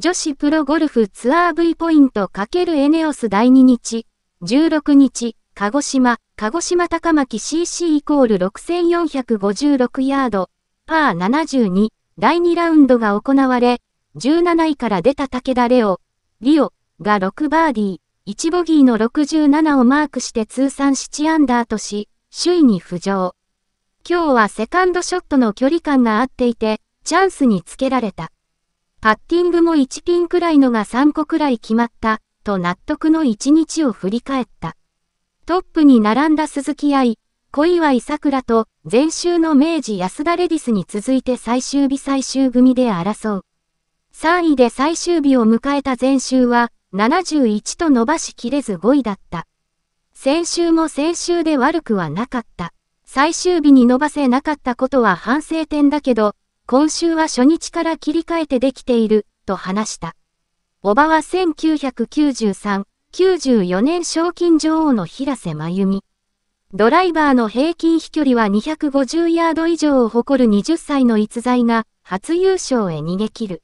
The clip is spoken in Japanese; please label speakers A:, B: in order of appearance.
A: 女子プロゴルフツアー V ポイント×エネオス第2日、16日、鹿児島、鹿児島高巻 CC イコール6456ヤード、パー72、第2ラウンドが行われ、17位から出た武田レオ、リオ、が6バーディー、1ボギーの67をマークして通算7アンダーとし、首位に浮上。今日はセカンドショットの距離感が合っていて、チャンスにつけられた。パッティングも1ピンくらいのが3個くらい決まった、と納得の1日を振り返った。トップに並んだ鈴木愛、小祝桜と前週の明治安田レディスに続いて最終日最終組で争う。3位で最終日を迎えた前週は71と伸ばしきれず5位だった。先週も先週で悪くはなかった。最終日に伸ばせなかったことは反省点だけど、今週は初日から切り替えてできている、と話した。おばは1993、94年賞金女王の平瀬真由美。ドライバーの平均飛距離は250ヤード以上を誇る20歳の逸材が初優勝へ逃げ切る。